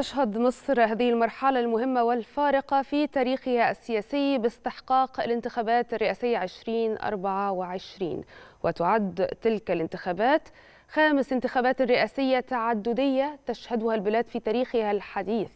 تشهد مصر هذه المرحلة المهمة والفارقة في تاريخها السياسي باستحقاق الانتخابات الرئاسية 2024 وتعد تلك الانتخابات خامس انتخابات رئاسية تعددية تشهدها البلاد في تاريخها الحديث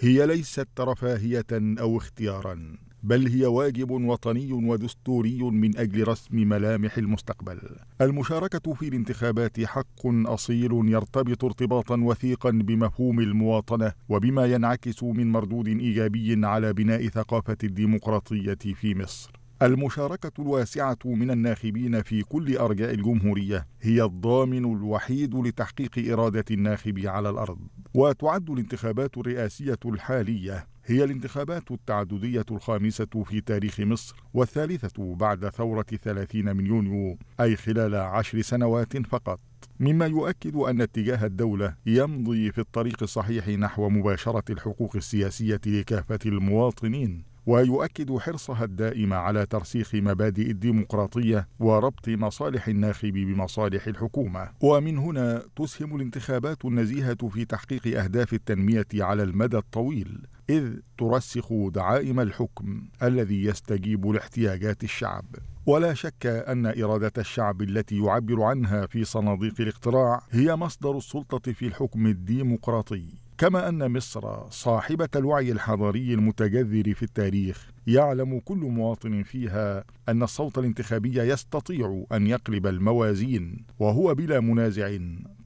هي ليست رفاهية أو اختياراً بل هي واجب وطني ودستوري من اجل رسم ملامح المستقبل. المشاركه في الانتخابات حق اصيل يرتبط ارتباطا وثيقا بمفهوم المواطنه وبما ينعكس من مردود ايجابي على بناء ثقافه الديمقراطيه في مصر. المشاركة الواسعة من الناخبين في كل أرجاء الجمهورية هي الضامن الوحيد لتحقيق إرادة الناخب على الأرض، وتعد الانتخابات الرئاسية الحالية هي الانتخابات التعددية الخامسة في تاريخ مصر والثالثة بعد ثورة 30 من يونيو أي خلال عشر سنوات فقط مما يؤكد أن اتجاه الدولة يمضي في الطريق الصحيح نحو مباشرة الحقوق السياسية لكافة المواطنين ويؤكد حرصها الدائم على ترسيخ مبادئ الديمقراطية وربط مصالح الناخب بمصالح الحكومة ومن هنا تسهم الانتخابات النزيهة في تحقيق أهداف التنمية على المدى الطويل إذ ترسخ دعائم الحكم الذي يستجيب لاحتياجات الشعب ولا شك أن إرادة الشعب التي يعبر عنها في صناديق الاقتراع هي مصدر السلطة في الحكم الديمقراطي كما أن مصر صاحبة الوعي الحضاري المتجذر في التاريخ يعلم كل مواطن فيها أن الصوت الانتخابي يستطيع أن يقلب الموازين وهو بلا منازع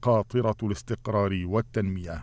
قاطرة الاستقرار والتنمية